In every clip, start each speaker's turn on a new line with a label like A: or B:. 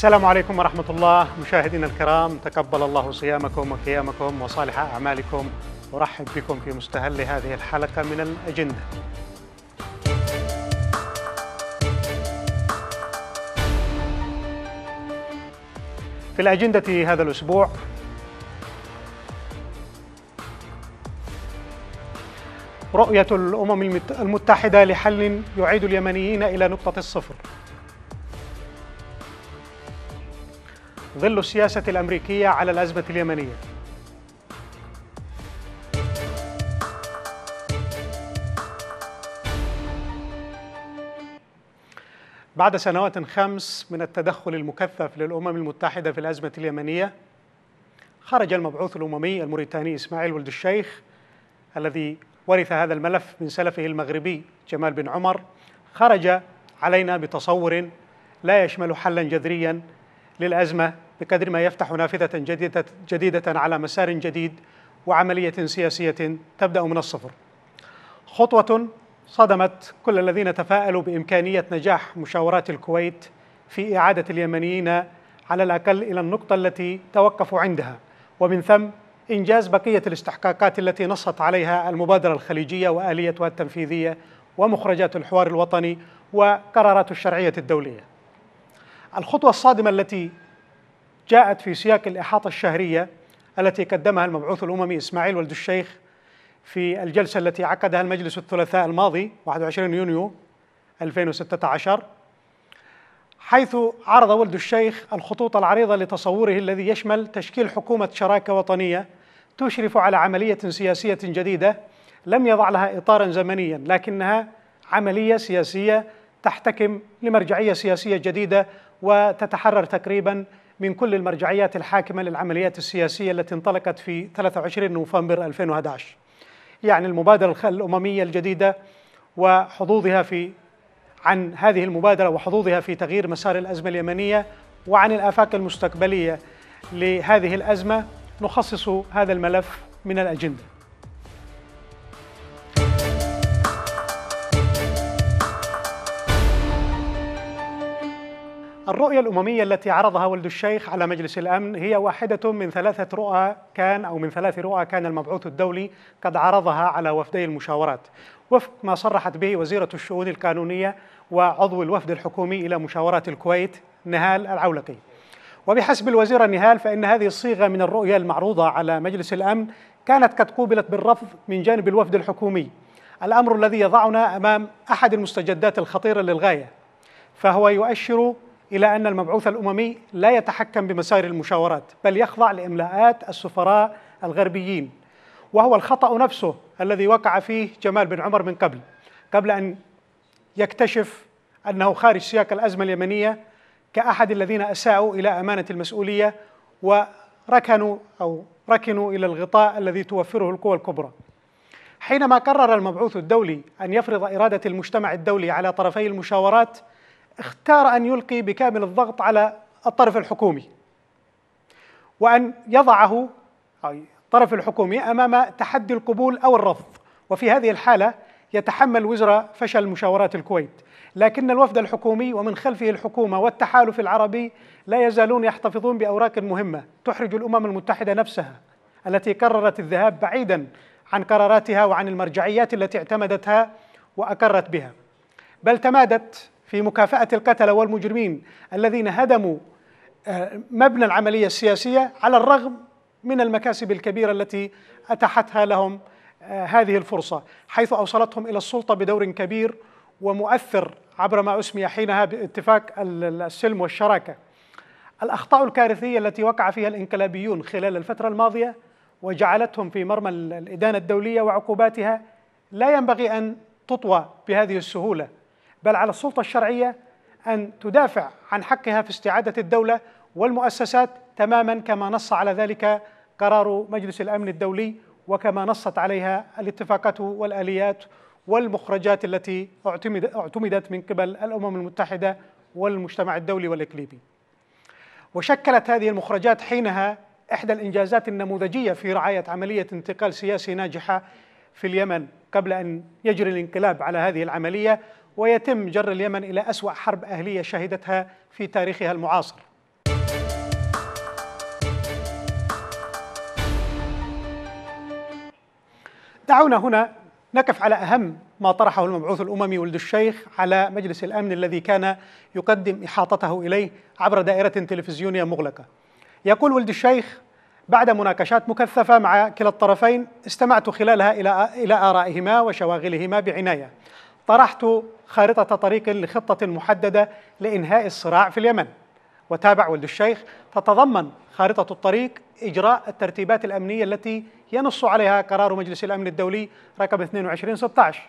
A: السلام عليكم ورحمة الله مشاهدينا الكرام تقبل الله صيامكم وقيامكم وصالح أعمالكم أرحب بكم في مستهل هذه الحلقة من الأجندة في الأجندة هذا الأسبوع رؤية الأمم المتحدة لحل يعيد اليمنيين إلى نقطة الصفر ظل السياسة الأمريكية على الأزمة اليمنية بعد سنوات خمس من التدخل المكثف للأمم المتحدة في الأزمة اليمنية خرج المبعوث الأممي الموريتاني إسماعيل ولد الشيخ الذي ورث هذا الملف من سلفه المغربي جمال بن عمر خرج علينا بتصور لا يشمل حلا جذريا للأزمة بقدر ما يفتح نافذة جديدة, جديدة على مسار جديد وعملية سياسية تبدأ من الصفر خطوة صدمت كل الذين تفاءلوا بإمكانية نجاح مشاورات الكويت في إعادة اليمنيين على الأقل إلى النقطة التي توقفوا عندها ومن ثم إنجاز بقية الاستحقاقات التي نصت عليها المبادرة الخليجية وآليتها التنفيذية ومخرجات الحوار الوطني وقرارات الشرعية الدولية الخطوة الصادمة التي جاءت في سياق الإحاطة الشهرية التي قدمها المبعوث الأممي إسماعيل ولد الشيخ في الجلسة التي عقدها المجلس الثلاثاء الماضي 21 يونيو 2016 حيث عرض ولد الشيخ الخطوط العريضة لتصوره الذي يشمل تشكيل حكومة شراكة وطنية تشرف على عملية سياسية جديدة لم يضع لها إطارا زمنيا لكنها عملية سياسية تحتكم لمرجعية سياسية جديدة وتتحرر تقريبا من كل المرجعيات الحاكمة للعمليات السياسية التي انطلقت في 23 نوفمبر 2011 يعني المبادرة الأممية الجديدة وحظوظها في عن هذه المبادرة وحظوظها في تغيير مسار الأزمة اليمنية وعن الآفاق المستقبلية لهذه الأزمة نخصص هذا الملف من الأجندة الرؤية الأممية التي عرضها ولد الشيخ على مجلس الأمن هي واحدة من ثلاثة رؤى كان أو من ثلاث رؤى كان المبعوث الدولي قد عرضها على وفدي المشاورات وفق ما صرحت به وزيرة الشؤون القانونية وعضو الوفد الحكومي إلى مشاورات الكويت نهال العولقي وبحسب الوزيرة نهال فإن هذه الصيغة من الرؤية المعروضة على مجلس الأمن كانت قد قوبلت بالرفض من جانب الوفد الحكومي الأمر الذي يضعنا أمام أحد المستجدات الخطيرة للغاية فهو يؤشر إلى أن المبعوث الأممي لا يتحكم بمسار المشاورات بل يخضع لإملاءات السفراء الغربيين وهو الخطأ نفسه الذي وقع فيه جمال بن عمر من قبل قبل أن يكتشف أنه خارج سياق الأزمة اليمنية كأحد الذين أساءوا إلى أمانة المسؤولية وركنوا أو ركنوا إلى الغطاء الذي توفره القوى الكبرى حينما قرر المبعوث الدولي أن يفرض إرادة المجتمع الدولي على طرفي المشاورات اختار أن يلقي بكامل الضغط على الطرف الحكومي وأن يضعه الطرف الحكومي أمام تحدي القبول أو الرفض وفي هذه الحالة يتحمل وزراء فشل مشاورات الكويت لكن الوفد الحكومي ومن خلفه الحكومة والتحالف العربي لا يزالون يحتفظون بأوراق مهمة تحرج الأمم المتحدة نفسها التي قررت الذهاب بعيدا عن قراراتها وعن المرجعيات التي اعتمدتها وأقرت بها بل تمادت في مكافأة القتلة والمجرمين الذين هدموا آه، مبنى العملية السياسية على الرغم من المكاسب الكبيرة التي أتاحتها لهم آه، هذه الفرصة حيث أوصلتهم إلى السلطة بدور كبير ومؤثر عبر ما أسمي حينها باتفاق السلم والشراكة الأخطاء الكارثية التي وقع فيها الإنقلابيون خلال الفترة الماضية وجعلتهم في مرمى الإدانة الدولية وعقوباتها لا ينبغي أن تطوى بهذه السهولة بل على السلطة الشرعية أن تدافع عن حقها في استعادة الدولة والمؤسسات تماما كما نص على ذلك قرار مجلس الأمن الدولي وكما نصت عليها الاتفاقات والآليات والمخرجات التي اعتمدت من قبل الأمم المتحدة والمجتمع الدولي والإقليمي وشكلت هذه المخرجات حينها إحدى الإنجازات النموذجية في رعاية عملية انتقال سياسي ناجحة في اليمن قبل أن يجري الانقلاب على هذه العملية ويتم جر اليمن إلى أسوأ حرب أهلية شهدتها في تاريخها المعاصر دعونا هنا نقف على أهم ما طرحه المبعوث الأممي ولد الشيخ على مجلس الأمن الذي كان يقدم إحاطته إليه عبر دائرة تلفزيونية مغلقة يقول ولد الشيخ بعد مناقشات مكثفة مع كلا الطرفين استمعت خلالها إلى إلى آرائهما وشواغلهما بعناية طرحت خارطة طريق لخطة محددة لإنهاء الصراع في اليمن وتابع ولد الشيخ تتضمن خارطة الطريق إجراء الترتيبات الأمنية التي ينص عليها قرار مجلس الأمن الدولي رقم 2216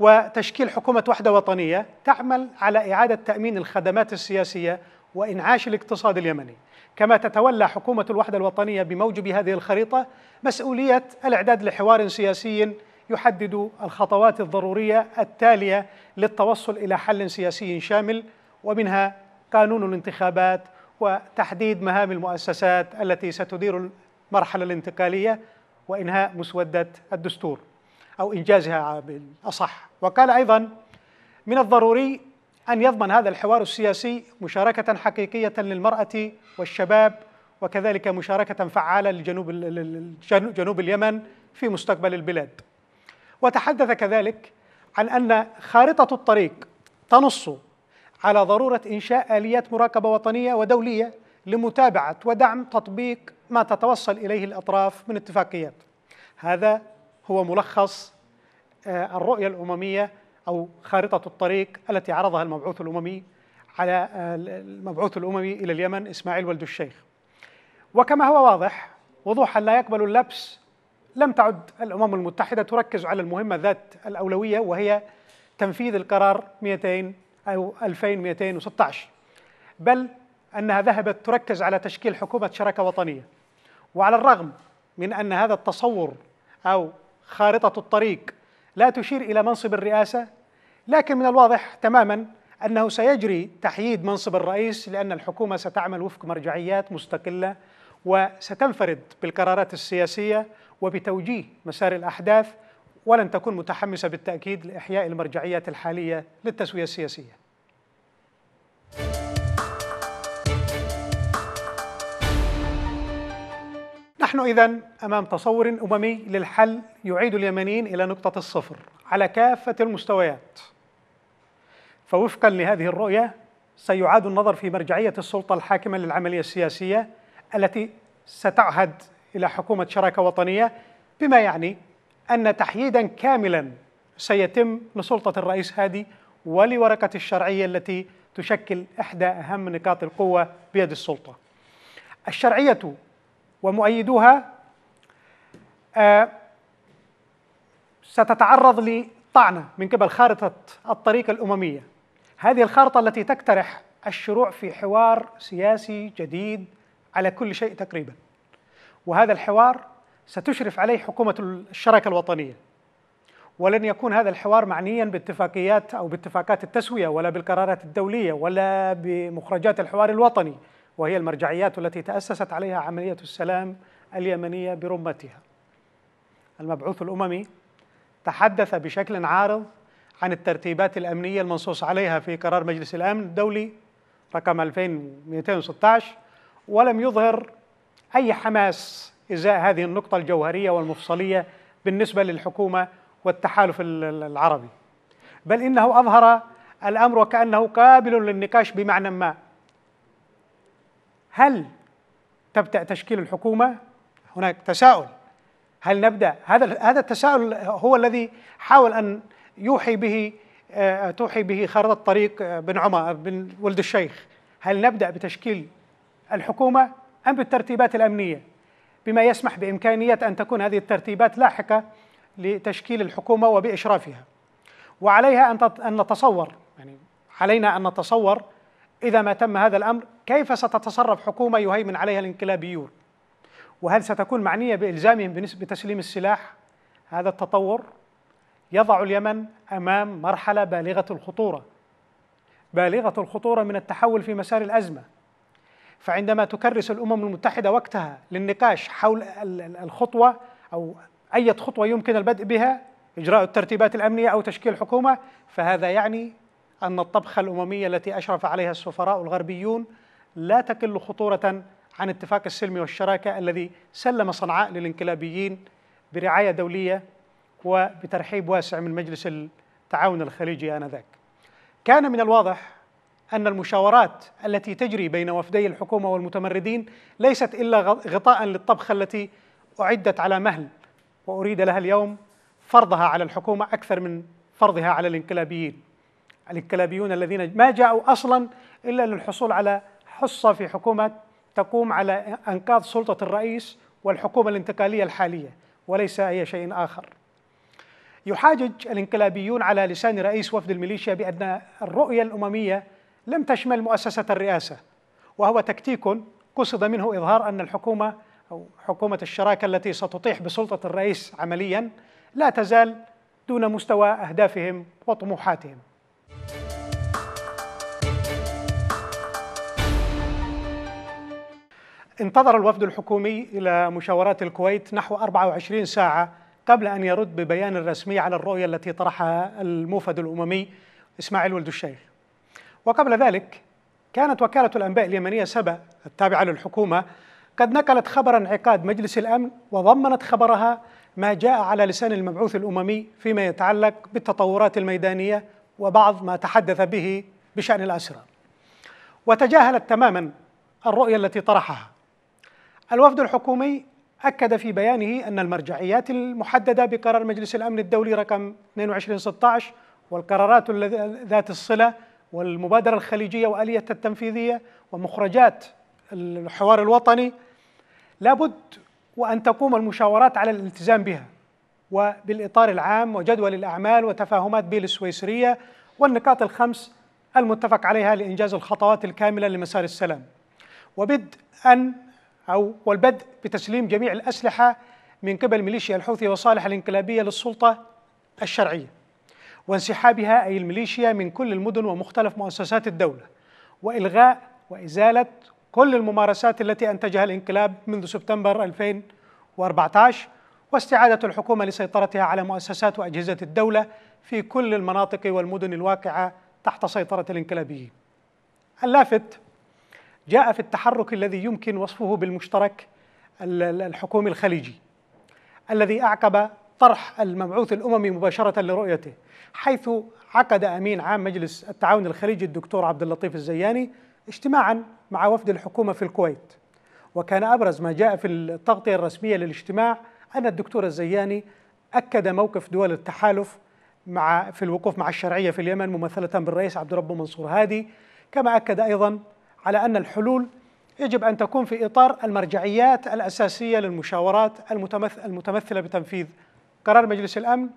A: وتشكيل حكومة وحدة وطنية تعمل على إعادة تأمين الخدمات السياسية وإنعاش الاقتصاد اليمني كما تتولى حكومة الوحدة الوطنية بموجب هذه الخريطة مسؤولية الإعداد لحوار سياسي يحدد الخطوات الضرورية التالية للتوصل إلى حل سياسي شامل ومنها قانون الانتخابات وتحديد مهام المؤسسات التي ستدير المرحلة الانتقالية وإنهاء مسودة الدستور أو إنجازها بالأصح وقال أيضا من الضروري أن يضمن هذا الحوار السياسي مشاركة حقيقية للمرأة والشباب وكذلك مشاركة فعالة لجنوب, جنوب اليمن في مستقبل البلاد وتحدث كذلك عن أن خارطة الطريق تنص على ضرورة إنشاء آليات مراقبة وطنية ودولية لمتابعة ودعم تطبيق ما تتوصل إليه الأطراف من اتفاقيات هذا هو ملخص آه، الرؤية الأممية أو خارطة الطريق التي عرضها المبعوث الأممي على آه، المبعوث الأممي إلى اليمن إسماعيل ولد الشيخ وكما هو واضح وضوحا لا يقبل اللبس لم تعد الأمم المتحدة تركز على المهمة ذات الأولوية وهي تنفيذ القرار 200 أو 2216 بل أنها ذهبت تركز على تشكيل حكومة شراكة وطنية وعلى الرغم من أن هذا التصور أو خارطة الطريق لا تشير إلى منصب الرئاسة لكن من الواضح تماما أنه سيجري تحييد منصب الرئيس لأن الحكومة ستعمل وفق مرجعيات مستقلة وستنفرد بالقرارات السياسية وبتوجيه مسار الأحداث ولن تكون متحمسة بالتأكيد لإحياء المرجعيات الحالية للتسوية السياسية نحن إذا أمام تصور أممي للحل يعيد اليمنيين إلى نقطة الصفر على كافة المستويات فوفقا لهذه الرؤية سيعاد النظر في مرجعية السلطة الحاكمة للعملية السياسية التي ستعهد إلى حكومة شراكة وطنية بما يعني أن تحييدا كاملا سيتم لسلطة الرئيس هادي ولورقة الشرعية التي تشكل إحدى أهم نقاط القوة بيد السلطة الشرعية ومؤيدوها آه، ستتعرض لطعنة من قبل خارطة الطريق الأممية هذه الخارطة التي تقترح الشروع في حوار سياسي جديد على كل شيء تقريباً وهذا الحوار ستشرف عليه حكومة الشراكة الوطنية ولن يكون هذا الحوار معنيا باتفاقيات أو باتفاقات التسوية ولا بالقرارات الدولية ولا بمخرجات الحوار الوطني وهي المرجعيات التي تأسست عليها عملية السلام اليمنية برمتها المبعوث الأممي تحدث بشكل عارض عن الترتيبات الأمنية المنصوص عليها في قرار مجلس الأمن الدولي رقم 2216 ولم يظهر أي حماس إزاء هذه النقطة الجوهرية والمفصلية بالنسبة للحكومة والتحالف العربي بل إنه أظهر الأمر وكأنه قابل للنقاش بمعنى ما هل تبدأ تشكيل الحكومة هناك تساؤل هل نبدأ هذا هذا التساؤل هو الذي حاول أن يوحي به آه، توحي به خارطة طريق آه، بن عمر بن ولد الشيخ هل نبدأ بتشكيل الحكومة أم بالترتيبات الأمنية بما يسمح بإمكانية أن تكون هذه الترتيبات لاحقة لتشكيل الحكومة وبإشرافها وعليها أن نتصور يعني علينا أن نتصور إذا ما تم هذا الأمر كيف ستتصرف حكومة يهيمن عليها الانقلابيون وهل ستكون معنية بإلزامهم بنسبة تسليم السلاح هذا التطور يضع اليمن أمام مرحلة بالغة الخطورة بالغة الخطورة من التحول في مسار الأزمة فعندما تكرس الامم المتحده وقتها للنقاش حول الخطوه او اي خطوه يمكن البدء بها اجراء الترتيبات الامنيه او تشكيل حكومه فهذا يعني ان الطبخه الامميه التي اشرف عليها السفراء الغربيون لا تقل خطوره عن اتفاق السلم والشراكه الذي سلم صنعاء للانقلابيين برعايه دوليه وبترحيب واسع من مجلس التعاون الخليجي انذاك. كان من الواضح أن المشاورات التي تجري بين وفدي الحكومة والمتمردين ليست إلا غطاء للطبخة التي أعدت على مهل وأريد لها اليوم فرضها على الحكومة أكثر من فرضها على الانقلابيين الانقلابيون الذين ما جاءوا أصلا إلا للحصول على حصة في حكومة تقوم على أنقاذ سلطة الرئيس والحكومة الانتقالية الحالية وليس أي شيء آخر يحاجج الانقلابيون على لسان رئيس وفد الميليشيا بأن الرؤية الأممية لم تشمل مؤسسة الرئاسة وهو تكتيك قصد منه إظهار أن الحكومة أو حكومة الشراكة التي ستطيح بسلطة الرئيس عمليا لا تزال دون مستوى أهدافهم وطموحاتهم انتظر الوفد الحكومي إلى مشاورات الكويت نحو 24 ساعة قبل أن يرد ببيان رسمي على الرؤية التي طرحها الموفد الأممي إسماعيل ولد الشيخ وقبل ذلك كانت وكالة الأنباء اليمنية سبا التابعة للحكومة قد نقلت خبر انعقاد مجلس الأمن وضمنت خبرها ما جاء على لسان المبعوث الأممي فيما يتعلق بالتطورات الميدانية وبعض ما تحدث به بشأن الأسرى وتجاهلت تماما الرؤية التي طرحها الوفد الحكومي أكد في بيانه أن المرجعيات المحددة بقرار مجلس الأمن الدولي رقم 2216 والقرارات ذات الصلة والمبادرة الخليجية وآلية التنفيذية ومخرجات الحوار الوطني لابد وأن تقوم المشاورات على الالتزام بها وبالإطار العام وجدول الأعمال وتفاهمات بيل السويسرية والنقاط الخمس المتفق عليها لإنجاز الخطوات الكاملة لمسار السلام وبدء أن أو والبدء بتسليم جميع الأسلحة من قبل ميليشيا الحوثي وصالح الانقلابية للسلطة الشرعية وانسحابها أي الميليشيا من كل المدن ومختلف مؤسسات الدولة وإلغاء وإزالة كل الممارسات التي أنتجها الانقلاب منذ سبتمبر 2014 واستعادة الحكومة لسيطرتها على مؤسسات وأجهزة الدولة في كل المناطق والمدن الواقعة تحت سيطرة الانقلابيين. اللافت جاء في التحرك الذي يمكن وصفه بالمشترك الحكومي الخليجي الذي أعقب طرح المبعوث الاممي مباشره لرؤيته حيث عقد امين عام مجلس التعاون الخليجي الدكتور عبد اللطيف الزياني اجتماعا مع وفد الحكومه في الكويت وكان ابرز ما جاء في التغطيه الرسميه للاجتماع ان الدكتور الزياني اكد موقف دول التحالف مع في الوقوف مع الشرعيه في اليمن ممثله بالرئيس عبد ربه منصور هادي كما اكد ايضا على ان الحلول يجب ان تكون في اطار المرجعيات الاساسيه للمشاورات المتمثله بتنفيذ قرار مجلس الأمن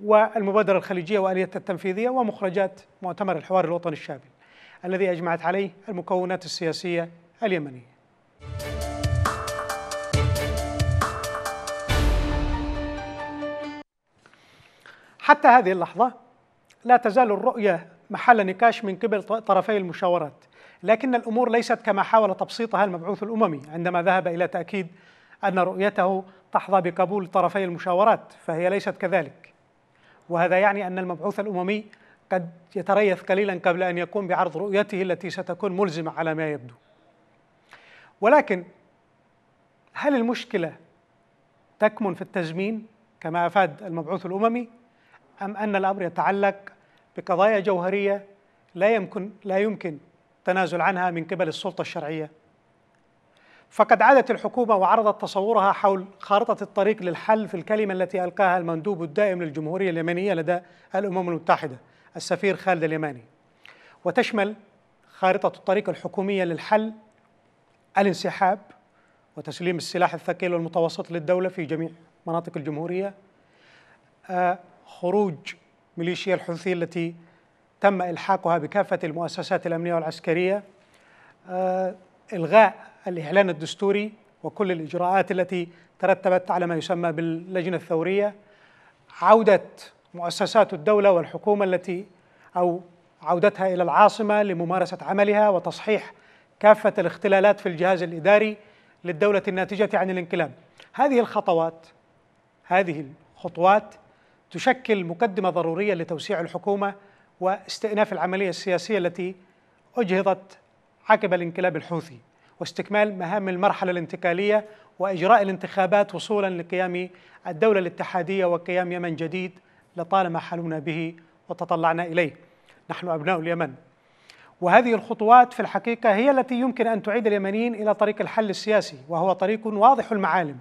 A: والمبادرة الخليجية وآلية التنفيذية ومخرجات مؤتمر الحوار الوطني الشامل الذي أجمعت عليه المكونات السياسية اليمنية حتى هذه اللحظة لا تزال الرؤية محل نقاش من قبل طرفي المشاورات لكن الأمور ليست كما حاول تبسيطها المبعوث الأممي عندما ذهب إلى تأكيد أن رؤيته تحظى بقبول طرفي المشاورات فهي ليست كذلك وهذا يعني أن المبعوث الأممي قد يتريث قليلا قبل أن يقوم بعرض رؤيته التي ستكون ملزمة على ما يبدو ولكن هل المشكلة تكمن في التزمين كما أفاد المبعوث الأممي أم أن الأمر يتعلق بقضايا جوهرية لا يمكن لا يمكن تنازل عنها من قبل السلطة الشرعية فقد عادت الحكومة وعرضت تصورها حول خارطة الطريق للحل في الكلمة التي ألقاها المندوب الدائم للجمهورية اليمنية لدى الأمم المتحدة السفير خالد اليماني وتشمل خارطة الطريق الحكومية للحل الانسحاب وتسليم السلاح الثقيل والمتوسط للدولة في جميع مناطق الجمهورية آه، خروج ميليشيا الحوثي التي تم إلحاقها بكافة المؤسسات الأمنية والعسكرية آه، إلغاء الإعلان الدستوري وكل الإجراءات التي ترتبت على ما يسمى باللجنة الثورية عودة مؤسسات الدولة والحكومة التي أو عودتها إلى العاصمة لممارسة عملها وتصحيح كافة الاختلالات في الجهاز الإداري للدولة الناتجة عن الانقلاب هذه الخطوات هذه الخطوات تشكل مقدمة ضرورية لتوسيع الحكومة واستئناف العملية السياسية التي أجهضت عقب الانقلاب الحوثي واستكمال مهام المرحلة الانتقالية وإجراء الانتخابات وصولا لقيام الدولة الاتحادية وقيام يمن جديد لطالما حلمنا به وتطلعنا إليه نحن أبناء اليمن وهذه الخطوات في الحقيقة هي التي يمكن أن تعيد اليمنيين إلى طريق الحل السياسي وهو طريق واضح المعالم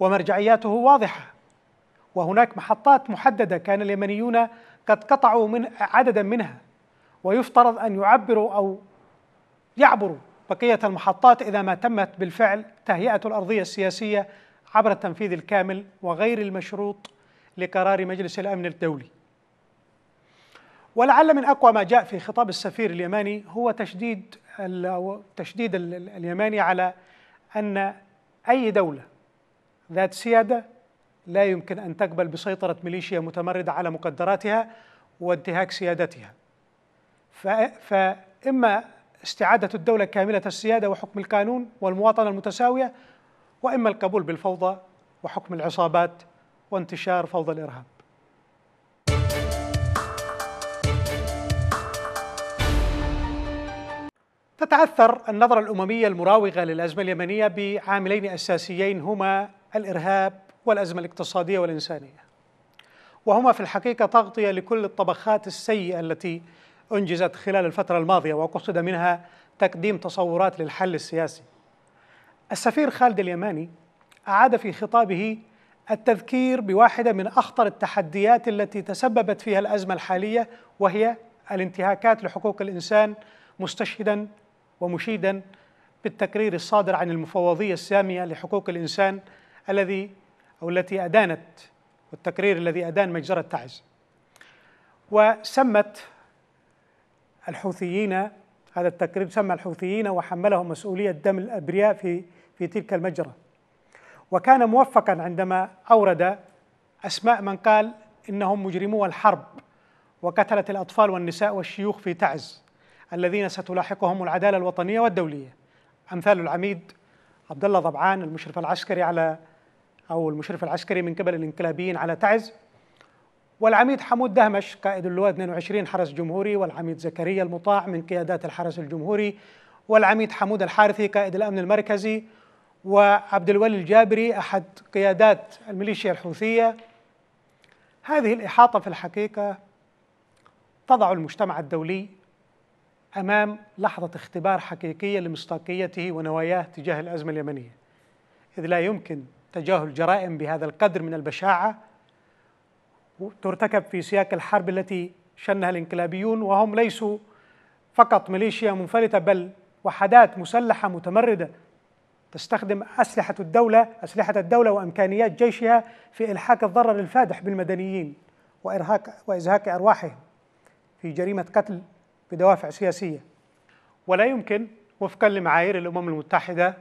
A: ومرجعياته واضحة وهناك محطات محددة كان اليمنيون قد قطعوا من عددا منها ويفترض أن يعبروا أو يعبروا بقية المحطات إذا ما تمت بالفعل تهيئة الأرضية السياسية عبر التنفيذ الكامل وغير المشروط لقرار مجلس الأمن الدولي ولعل من أقوى ما جاء في خطاب السفير اليماني هو تشديد تشديد اليماني على أن أي دولة ذات سيادة لا يمكن أن تقبل بسيطرة ميليشيا متمردة على مقدراتها وانتهاك سيادتها فإما استعادة الدولة كاملة السيادة وحكم القانون والمواطنة المتساوية وإما القبول بالفوضى وحكم العصابات وانتشار فوضى الإرهاب تتعثر النظرة الأممية المراوغة للأزمة اليمنية بعاملين أساسيين هما الإرهاب والأزمة الاقتصادية والإنسانية وهما في الحقيقة تغطية لكل الطبخات السيئة التي أنجزت خلال الفترة الماضية وقصد منها تقديم تصورات للحل السياسي. السفير خالد اليماني أعاد في خطابه التذكير بواحدة من أخطر التحديات التي تسببت فيها الأزمة الحالية وهي الانتهاكات لحقوق الإنسان مستشهدا ومشيدا بالتقرير الصادر عن المفوضية السامية لحقوق الإنسان الذي أو التي أدانت والتقرير الذي أدان مجزرة تعز وسمت الحوثيين هذا التقرير سمى الحوثيين وحملهم مسؤولية دم الأبرياء في في تلك المجرى وكان موفقا عندما أورد أسماء من قال إنهم مجرمو الحرب وقتلت الأطفال والنساء والشيوخ في تعز الذين ستلاحقهم العدالة الوطنية والدولية أمثال العميد عبد الله ضبعان المشرف العسكري على أو المشرف العسكري من قبل الانقلابيين على تعز والعميد حمود دهمش قائد اللواء 22 حرس جمهوري والعميد زكريا المطاع من قيادات الحرس الجمهوري والعميد حمود الحارثي قائد الأمن المركزي وعبد الولي الجابري أحد قيادات الميليشيا الحوثية هذه الإحاطة في الحقيقة تضع المجتمع الدولي أمام لحظة اختبار حقيقية لمصداقيته ونواياه تجاه الأزمة اليمنية إذ لا يمكن تجاهل جرائم بهذا القدر من البشاعة ترتكب في سياق الحرب التي شنها الانقلابيون وهم ليسوا فقط ميليشيا منفلتة بل وحدات مسلحة متمردة تستخدم أسلحة الدولة أسلحة الدولة وإمكانيات جيشها في إلحاق الضرر الفادح بالمدنيين وإرهاق وإزهاق أرواحهم في جريمة قتل بدوافع سياسية ولا يمكن وفقا لمعايير الأمم المتحدة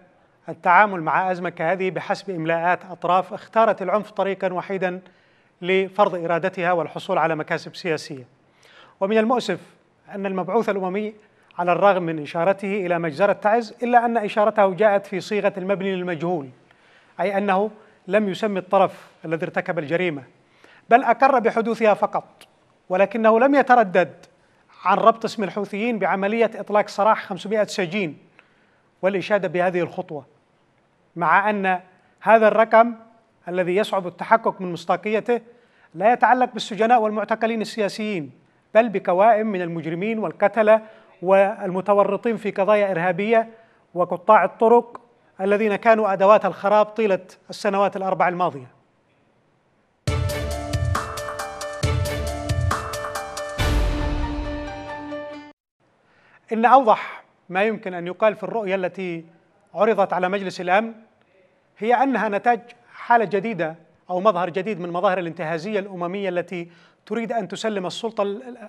A: التعامل مع أزمة كهذه بحسب إملاءات أطراف اختارت العنف طريقا وحيدا لفرض إرادتها والحصول على مكاسب سياسية ومن المؤسف أن المبعوث الأممي على الرغم من إشارته إلى مجزرة تعز إلا أن إشارته جاءت في صيغة المبني للمجهول أي أنه لم يسمي الطرف الذي ارتكب الجريمة بل أقر بحدوثها فقط ولكنه لم يتردد عن ربط اسم الحوثيين بعملية إطلاق سراح 500 سجين والإشادة بهذه الخطوة مع أن هذا الرقم الذي يصعب التحقق من مصداقيته لا يتعلق بالسجناء والمعتقلين السياسيين بل بكوائم من المجرمين والقتلة والمتورطين في قضايا إرهابية وقطاع الطرق الذين كانوا أدوات الخراب طيلة السنوات الأربع الماضية إن أوضح ما يمكن أن يقال في الرؤية التي عرضت على مجلس الأمن هي أنها نتاج حالة جديدة أو مظهر جديد من مظاهر الانتهازية الأممية التي تريد أن تسلم السلطة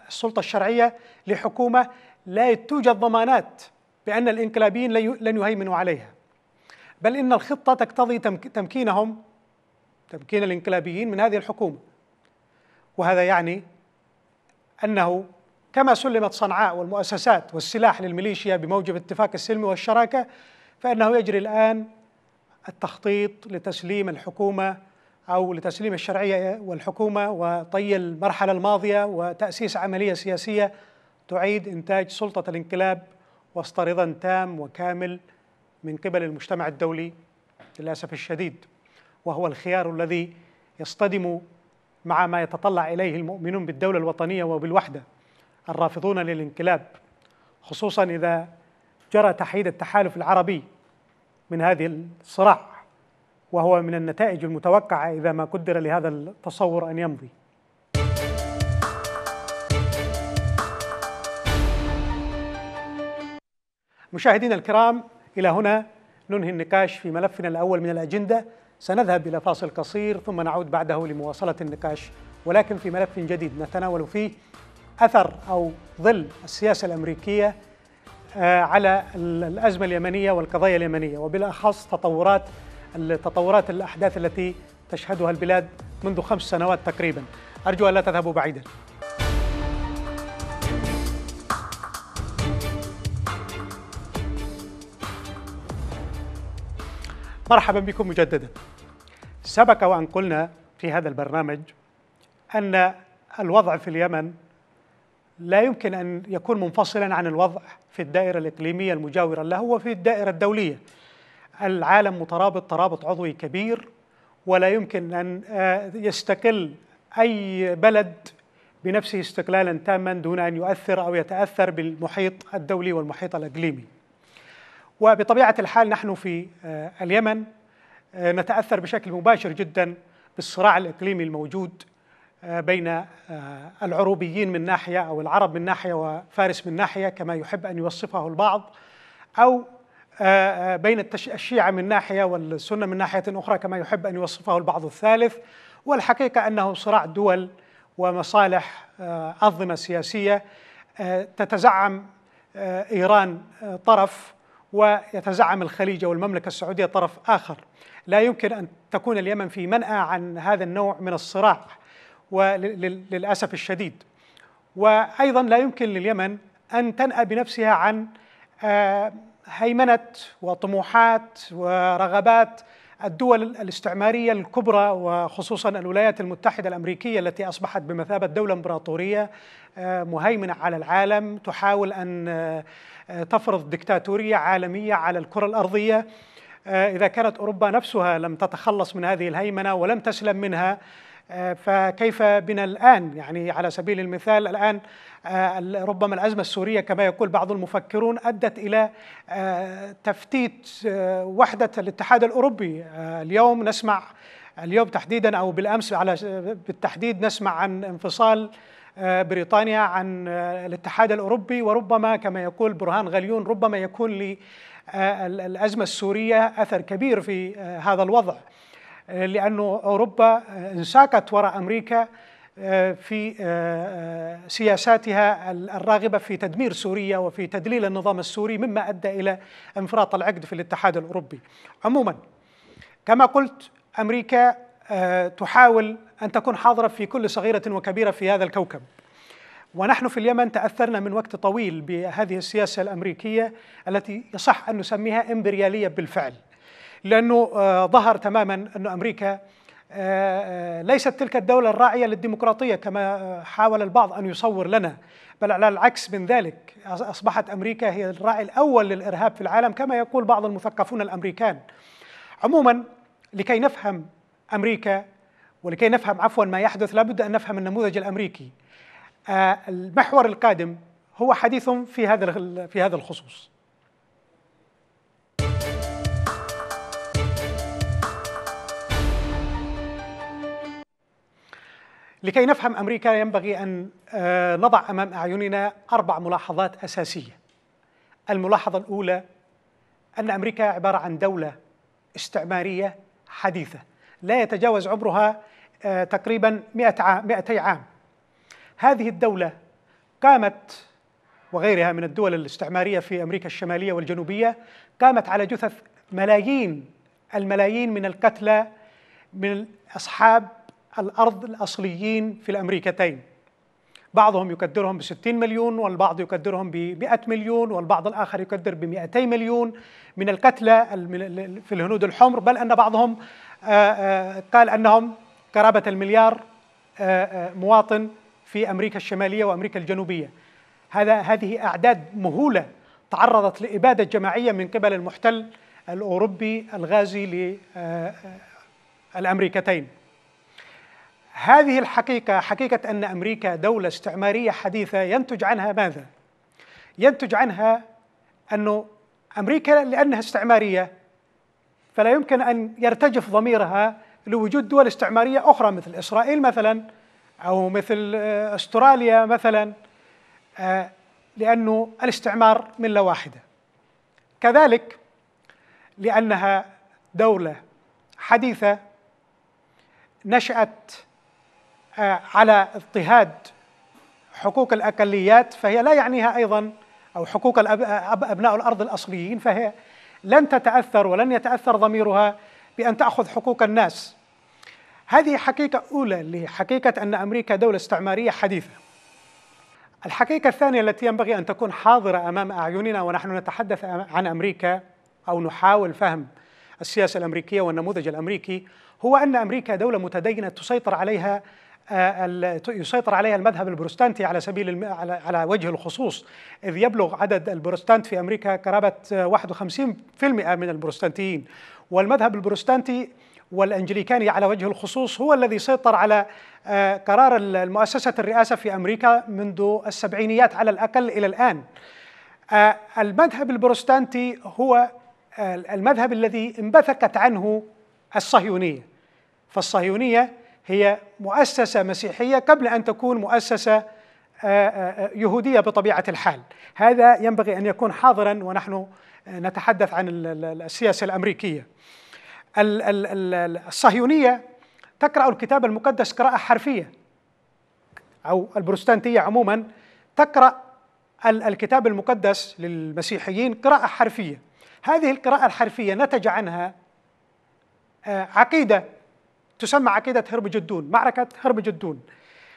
A: السلطة الشرعية لحكومة لا توجد ضمانات بأن الانقلابيين لن يهيمنوا عليها بل إن الخطة تقتضي تمكينهم تمكين الانقلابيين من هذه الحكومة وهذا يعني أنه كما سلمت صنعاء والمؤسسات والسلاح للميليشيا بموجب اتفاق السلم والشراكة فإنه يجري الآن التخطيط لتسليم الحكومة أو لتسليم الشرعية والحكومة وطي المرحلة الماضية وتأسيس عملية سياسية تعيد إنتاج سلطة الانقلاب وسط رضا تام وكامل من قبل المجتمع الدولي للأسف الشديد وهو الخيار الذي يصطدم مع ما يتطلع إليه المؤمنون بالدولة الوطنية وبالوحدة الرافضون للانقلاب خصوصا إذا جرى تحييد التحالف العربي من هذه الصراع وهو من النتائج المتوقعه اذا ما قدر لهذا التصور ان يمضي مشاهدينا الكرام الى هنا ننهي النقاش في ملفنا الاول من الاجنده سنذهب الى فاصل قصير ثم نعود بعده لمواصله النقاش ولكن في ملف جديد نتناول فيه اثر او ظل السياسه الامريكيه آه، على الأزمة اليمنية والقضايا اليمنية وبالأخص تطورات تطورات الأحداث التي تشهدها البلاد منذ خمس سنوات تقريبا أرجو أن لا تذهبوا بعيدا مرحبا بكم مجددا سبق وأن قلنا في هذا البرنامج أن الوضع في اليمن لا يمكن أن يكون منفصلا عن الوضع في الدائرة الإقليمية المجاورة له وفي الدائرة الدولية العالم مترابط ترابط عضوي كبير ولا يمكن أن آه، يستقل أي بلد بنفسه استقلالا تاما دون أن يؤثر أو يتأثر بالمحيط الدولي والمحيط الإقليمي وبطبيعة الحال نحن في آه، اليمن آه، نتأثر بشكل مباشر جدا بالصراع الإقليمي الموجود آه، بين آه، العروبيين من ناحيه او العرب من ناحيه وفارس من ناحيه كما يحب ان يوصفه البعض او آه، بين الشيعه من ناحيه والسنه من ناحيه اخرى كما يحب ان يوصفه البعض الثالث والحقيقه انه صراع دول ومصالح انظمه سياسيه تتزعم ايران طرف ويتزعم الخليج والمملكه السعوديه طرف اخر لا يمكن ان تكون اليمن في منأى عن هذا النوع من الصراع وللأسف الشديد وأيضا لا يمكن لليمن أن تنأى بنفسها عن آه، هيمنة وطموحات ورغبات الدول الاستعمارية الكبرى وخصوصا الولايات المتحدة الأمريكية التي أصبحت بمثابة دولة إمبراطورية آه، مهيمنة على العالم تحاول أن آه، تفرض دكتاتورية عالمية على الكرة الأرضية إذا كانت أوروبا نفسها لم تتخلص من هذه الهيمنة ولم تسلم منها آه، فكيف بنا الآن يعني على سبيل المثال الآن آه، ربما الأزمة السورية كما يقول بعض المفكرون أدت إلى آه، تفتيت وحدة الاتحاد الأوروبي اليوم نسمع اليوم تحديدا أو بالأمس على بالتحديد نسمع عن انفصال بريطانيا عن الاتحاد الأوروبي وربما كما يقول برهان غليون ربما يكون للأزمة السورية أثر كبير في هذا الوضع لأنه أوروبا انساقت وراء أمريكا آه، في آه، آه، سياساتها الراغبة في تدمير سوريا وفي تدليل النظام السوري مما أدى إلى انفراط العقد في الاتحاد الأوروبي عموما كما قلت أمريكا تحاول أن تكون حاضرة في كل صغيرة وكبيرة في هذا الكوكب ونحن في اليمن تأثرنا من وقت طويل بهذه السياسة الأمريكية التي يصح أن نسميها إمبريالية بالفعل لأنه آه، ظهر تماما أن أمريكا آه، آه، ليست تلك الدولة الراعية للديمقراطية كما حاول البعض أن يصور لنا بل على العكس من ذلك أصبحت أمريكا هي الراعي الأول للإرهاب في العالم كما يقول بعض المثقفون الأمريكان عموما لكي نفهم أمريكا ولكي نفهم عفوا ما يحدث لابد أن نفهم النموذج الأمريكي المحور القادم هو حديث في هذا في هذا الخصوص لكي نفهم امريكا ينبغي ان آه، نضع امام اعيننا اربع ملاحظات اساسيه. الملاحظه الاولى ان امريكا عباره عن دوله استعماريه حديثه لا يتجاوز عمرها آه، تقريبا 100 عام 200 عام. هذه الدوله قامت وغيرها من الدول الاستعماريه في امريكا الشماليه والجنوبيه قامت على جثث ملايين الملايين من القتلى من اصحاب الأرض الأصليين في الأمريكتين بعضهم يقدرهم ب 60 مليون والبعض يقدرهم ب 100 مليون والبعض الآخر يقدر ب 200 مليون من القتلى في الهنود الحمر بل أن بعضهم آه، آه، قال أنهم قرابة المليار آه، مواطن في أمريكا الشمالية وأمريكا الجنوبية هذا هذه أعداد مهولة تعرضت لإبادة جماعية من قبل المحتل الأوروبي الغازي للأمريكتين هذه الحقيقة حقيقة أن أمريكا دولة استعمارية حديثة ينتج عنها ماذا؟ ينتج عنها أنه أمريكا لأنها استعمارية فلا يمكن أن يرتجف ضميرها لوجود دول استعمارية أخرى مثل إسرائيل مثلا أو مثل آه، أستراليا مثلا آه، لأنه الاستعمار ملة واحدة كذلك لأنها دولة حديثة نشأت آه، على اضطهاد حقوق الاقليات فهي لا يعنيها ايضا او حقوق ابناء الارض الاصليين فهي لن تتاثر ولن يتاثر ضميرها بان تاخذ حقوق الناس. هذه حقيقه اولى لحقيقه ان امريكا دوله استعماريه حديثه. الحقيقه الثانيه التي ينبغي ان تكون حاضره امام اعيننا ونحن نتحدث عن امريكا او نحاول فهم السياسه الامريكيه والنموذج الامريكي هو ان امريكا دوله متدينه تسيطر عليها آه، يسيطر عليها المذهب البروتستانتي على سبيل على وجه الخصوص إذ يبلغ عدد البروتستانت في أمريكا قرابة 51% من البروتستانتيين والمذهب البروتستانتي والانجليكاني على وجه الخصوص هو الذي سيطر على آه، قرار مؤسسة الرئاسة في أمريكا منذ السبعينيات على الأقل إلى الآن آه، المذهب البروتستانتي هو المذهب الذي انبثقت عنه الصهيونية فالصهيونية هي مؤسسة مسيحية قبل أن تكون مؤسسة آه، آه، آه، يهودية بطبيعة الحال هذا ينبغي أن يكون حاضرا ونحن نتحدث عن السياسة الأمريكية الصهيونية تقرأ الكتاب المقدس قراءة حرفية أو البروستانتية عموما تقرأ الكتاب المقدس للمسيحيين قراءة حرفية هذه القراءة الحرفية نتج عنها عقيدة تسمى عقيدة هرب جدون معركة هرب جدون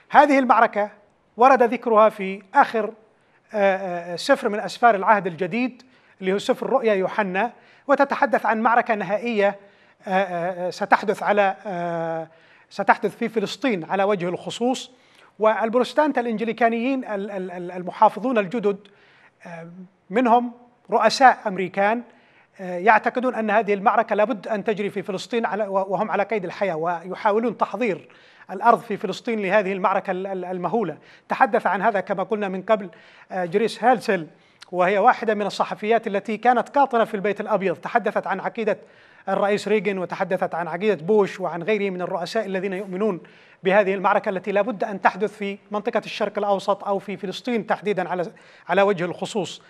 A: هذه المعركة ورد ذكرها في آخر آه، آه، سفر من أسفار العهد الجديد اللي هو سفر رؤيا يوحنا وتتحدث عن معركة نهائية آه، ستحدث على ستحدث في فلسطين على وجه الخصوص والبروتستانت الانجليكانيين المحافظون الجدد منهم رؤساء امريكان آه، يعتقدون ان هذه المعركه لابد ان تجري في فلسطين وهم على قيد الحياه ويحاولون تحضير الارض في فلسطين لهذه المعركه المهوله، تحدث عن هذا كما قلنا من قبل آه، جريس هالسل وهي واحده من الصحفيات التي كانت قاطنه في البيت الابيض، تحدثت عن عقيده الرئيس ريغن وتحدثت عن عقيده بوش وعن غيره من الرؤساء الذين يؤمنون بهذه المعركه التي لابد ان تحدث في منطقه الشرق الاوسط او في فلسطين تحديدا على على وجه الخصوص.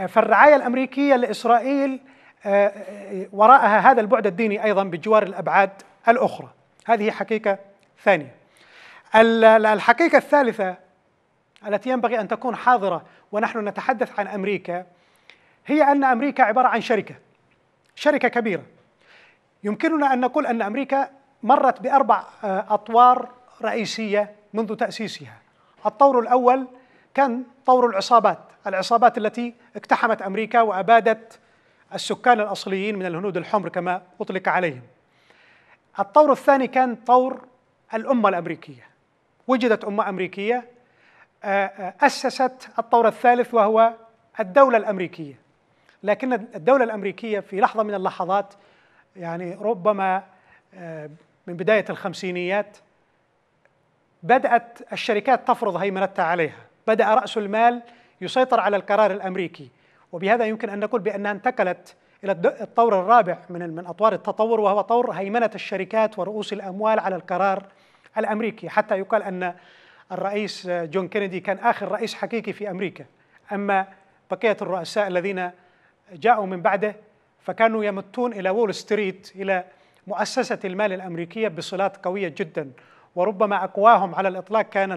A: آه، فالرعايه الامريكيه لاسرائيل آه، آه، وراءها هذا البعد الديني ايضا بجوار الابعاد الاخرى هذه حقيقه ثانيه الحقيقه الثالثه التي ينبغي ان تكون حاضره ونحن نتحدث عن امريكا هي ان امريكا عباره عن شركه شركه كبيره يمكننا ان نقول ان امريكا مرت باربع آه، اطوار رئيسيه منذ تاسيسها الطور الاول كان طور العصابات العصابات التي اقتحمت امريكا وابادت السكان الأصليين من الهنود الحمر كما أطلق عليهم الطور الثاني كان طور الأمة الأمريكية وجدت أمة أمريكية آه، آه، أسست الطور الثالث وهو الدولة الأمريكية لكن الدولة الأمريكية في لحظة من اللحظات يعني ربما آه، من بداية الخمسينيات بدأت الشركات تفرض هيمنتها عليها بدأ رأس المال يسيطر على القرار الأمريكي وبهذا يمكن أن نقول بأنها انتقلت إلى الطور الرابع من من أطوار التطور وهو طور هيمنة الشركات ورؤوس الأموال على القرار الأمريكي حتى يقال أن الرئيس جون كينيدي كان آخر رئيس حقيقي في أمريكا أما بقية الرؤساء الذين جاءوا من بعده فكانوا يمتون إلى وول ستريت إلى مؤسسة المال الأمريكية بصلات قوية جدا وربما أقواهم على الإطلاق كان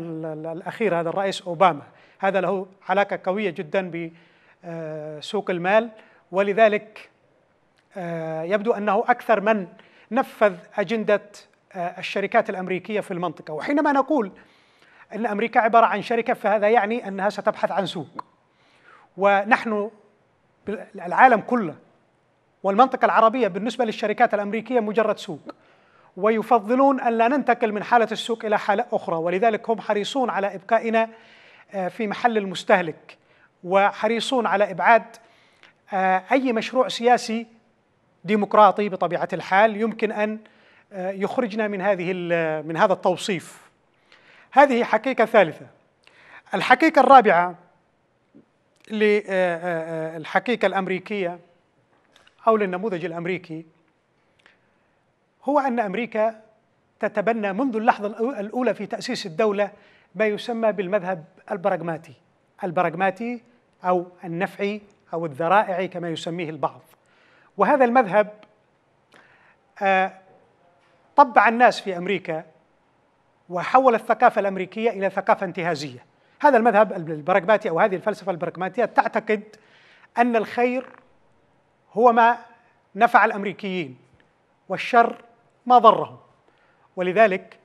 A: الأخير هذا الرئيس أوباما هذا له علاقة قوية جدا آه، سوق المال ولذلك آه، يبدو انه اكثر من نفذ اجنده آه، الشركات الامريكيه في المنطقه وحينما نقول ان امريكا عباره عن شركه فهذا يعني انها ستبحث عن سوق ونحن العالم كله والمنطقه العربيه بالنسبه للشركات الامريكيه مجرد سوق ويفضلون ان لا ننتقل من حاله السوق الى حاله اخرى ولذلك هم حريصون على ابقائنا في محل المستهلك وحريصون على ابعاد آه، اي مشروع سياسي ديمقراطي بطبيعه الحال يمكن ان آه، يخرجنا من هذه من هذا التوصيف. هذه حقيقه ثالثه. الحقيقه الرابعه للحقيقه آه، الامريكيه او للنموذج الامريكي هو ان امريكا تتبنى منذ اللحظه الاولى في تاسيس الدوله ما يسمى بالمذهب البراغماتي. البراغماتي أو النفعي أو الذرائعي كما يسميه البعض وهذا المذهب آه، طبع الناس في أمريكا وحول الثقافة الأمريكية إلى ثقافة انتهازية هذا المذهب البراغماتي أو هذه الفلسفة البراغماتية تعتقد أن الخير هو ما نفع الأمريكيين والشر ما ضرهم ولذلك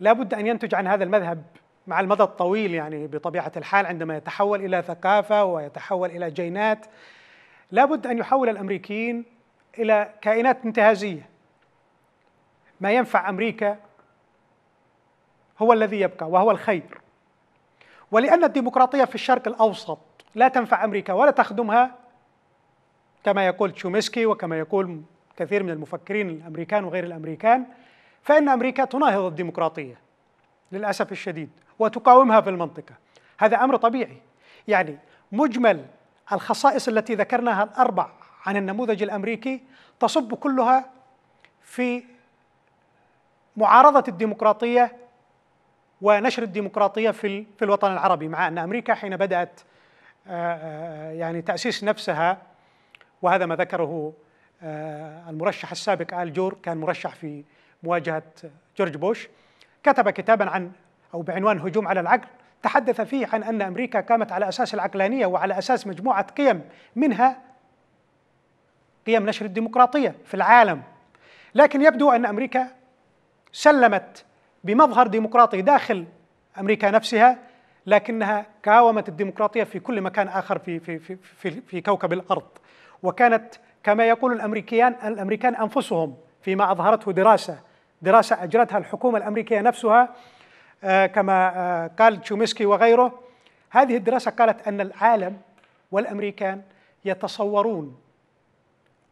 A: لا بد أن ينتج عن هذا المذهب مع المدى الطويل يعني بطبيعة الحال عندما يتحول إلى ثقافة ويتحول إلى جينات لابد أن يحول الأمريكيين إلى كائنات انتهازية ما ينفع أمريكا هو الذي يبقى وهو الخير ولأن الديمقراطية في الشرق الأوسط لا تنفع أمريكا ولا تخدمها كما يقول تشومسكي وكما يقول كثير من المفكرين الأمريكان وغير الأمريكان فإن أمريكا تناهض الديمقراطية للأسف الشديد وتقاومها في المنطقة هذا أمر طبيعي يعني مجمل الخصائص التي ذكرناها الأربع عن النموذج الأمريكي تصب كلها في معارضة الديمقراطية ونشر الديمقراطية في في الوطن العربي مع أن أمريكا حين بدأت آه، آه، يعني تأسيس نفسها وهذا ما ذكره آه، المرشح السابق آل جور كان مرشح في مواجهة جورج بوش كتب كتابا عن أو بعنوان هجوم على العقل تحدث فيه عن أن أمريكا قامت على أساس العقلانية وعلى أساس مجموعة قيم منها قيم نشر الديمقراطية في العالم لكن يبدو أن أمريكا سلمت بمظهر ديمقراطي داخل أمريكا نفسها لكنها قاومت الديمقراطية في كل مكان آخر في, في, في, في, في كوكب الأرض وكانت كما يقول الأمريكيان الأمريكان أنفسهم فيما أظهرته دراسة دراسة أجرتها الحكومة الأمريكية نفسها آه، كما آه، قال تشومسكي وغيره هذه الدراسة قالت أن العالم والأمريكان يتصورون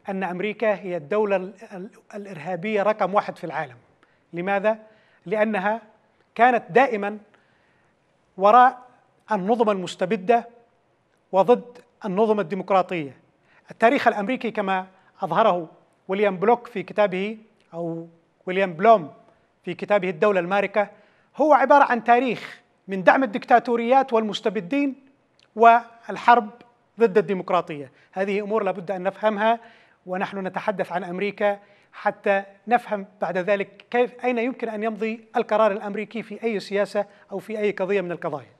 A: أن أمريكا هي الدولة الإرهابية رقم واحد في العالم لماذا؟ لأنها كانت دائما وراء النظم المستبدة وضد النظم الديمقراطية التاريخ الأمريكي كما أظهره ويليام بلوك في كتابه أو ويليام بلوم في كتابه الدولة الماركة هو عباره عن تاريخ من دعم الدكتاتوريات والمستبدين والحرب ضد الديمقراطيه، هذه امور لابد ان نفهمها ونحن نتحدث عن امريكا حتى نفهم بعد ذلك كيف اين يمكن ان يمضي القرار الامريكي في اي سياسه او في اي قضيه من القضايا.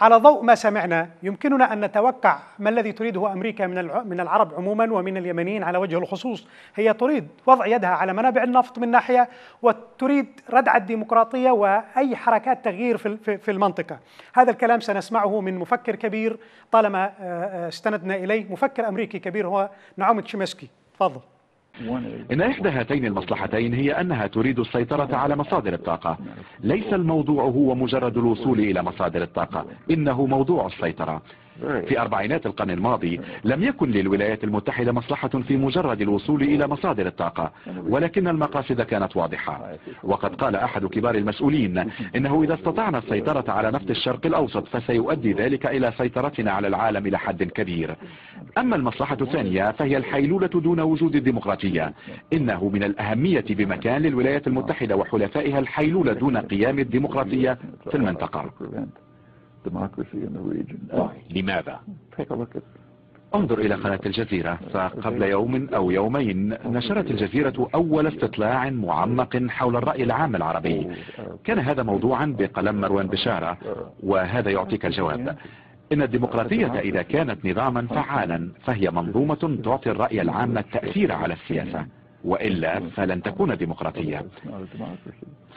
A: على ضوء ما سمعنا يمكننا ان نتوقع ما الذي تريده امريكا من من العرب عموما ومن اليمنيين على وجه الخصوص، هي تريد وضع يدها على منابع النفط من ناحيه وتريد ردع الديمقراطيه واي حركات تغيير في في المنطقه. هذا الكلام سنسمعه من مفكر كبير طالما آه، آه، استندنا اليه، مفكر امريكي كبير هو نعوم تشيمسكي، تفضل.
B: إن إحدى هاتين المصلحتين هي أنها تريد السيطرة على مصادر الطاقة ليس الموضوع هو مجرد الوصول إلى مصادر الطاقة إنه موضوع السيطرة في أربعينات القرن الماضي لم يكن للولايات المتحدة مصلحة في مجرد الوصول إلى مصادر الطاقة ولكن المقاصد كانت واضحة وقد قال أحد كبار المسؤولين إنه إذا استطعنا السيطرة على نفط الشرق الأوسط فسيؤدي ذلك إلى سيطرتنا على العالم إلى حد كبير أما المصلحة الثانية فهي الحيلولة دون وجود الديمقراطية إنه من الأهمية بمكان للولايات المتحدة وحلفائها الحيلولة دون قيام الديمقراطية في المنطقة democracy in the region. لماذا؟ Take a look at انظر إلى قناة الجزيرة فقبل يوم أو يومين نشرت الجزيرة أول استطلاع معمق حول الرأي العام العربي oh, كان هذا موضوعا بقلم مروان بشارة وهذا يعطيك الجواب إن الديمقراطية إذا كانت نظاما فعالا فهي منظومة تعطي الرأي العام التأثير على السياسة وإلا فلن تكون ديمقراطية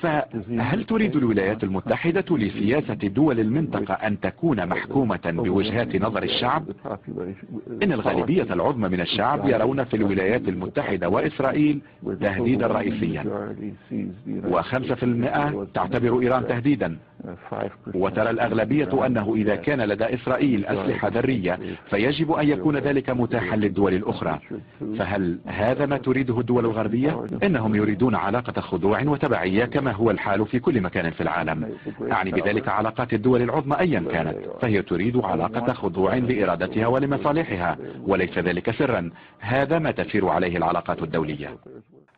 B: فهل تريد الولايات المتحدة لسياسة دول المنطقة أن تكون محكومة بوجهات نظر الشعب؟ إن الغالبية العظمى من الشعب يرون في الولايات المتحدة وإسرائيل تهديدا رئيسيا وخمسة في المئة تعتبر إيران تهديدا وترى الأغلبية أنه إذا كان لدى إسرائيل أسلحة ذرية فيجب أن يكون ذلك متاحا للدول الأخرى فهل هذا ما تريده الدول الغربية؟ إنهم يريدون علاقة خضوع وتبعية كما هو الحال في كل مكان في العالم أعني بذلك علاقات الدول العظمى أيا كانت فهي تريد علاقة خضوع لإرادتها ولمصالحها وليس ذلك سرا هذا ما تسير عليه العلاقات الدولية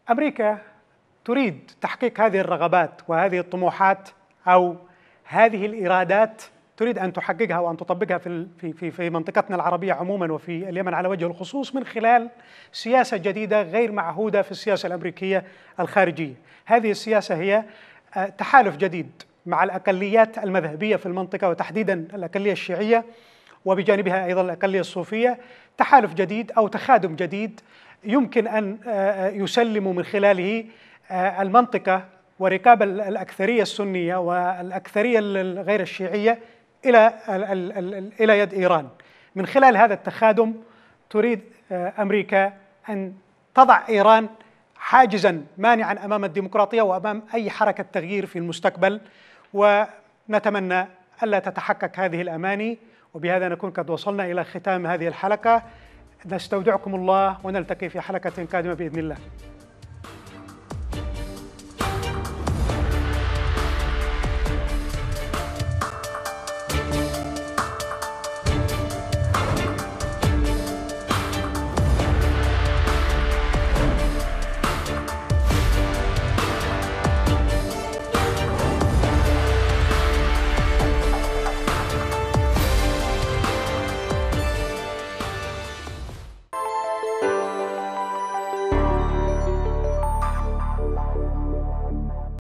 A: أمريكا تريد تحقيق هذه الرغبات وهذه الطموحات أو هذه الإرادات تريد ان تحققها وان تطبقها في في في منطقتنا العربيه عموما وفي اليمن على وجه الخصوص من خلال سياسه جديده غير معهوده في السياسه الامريكيه الخارجيه. هذه السياسه هي آه، تحالف جديد مع الاقليات المذهبيه في المنطقه وتحديدا الاقليه الشيعيه وبجانبها ايضا الاقليه الصوفيه، تحالف جديد او تخادم جديد يمكن ان آه، آه، يسلموا من خلاله المنطقه ورقاب الاكثريه السنيه والاكثريه الغير الشيعيه الى الى يد ايران من خلال هذا التخادم تريد آه، امريكا ان تضع ايران حاجزا مانعا امام الديمقراطيه وامام اي حركه تغيير في المستقبل ونتمنى الا تتحقق هذه الاماني وبهذا نكون قد وصلنا الى ختام هذه الحلقه نستودعكم الله ونلتقي في حلقه قادمه باذن الله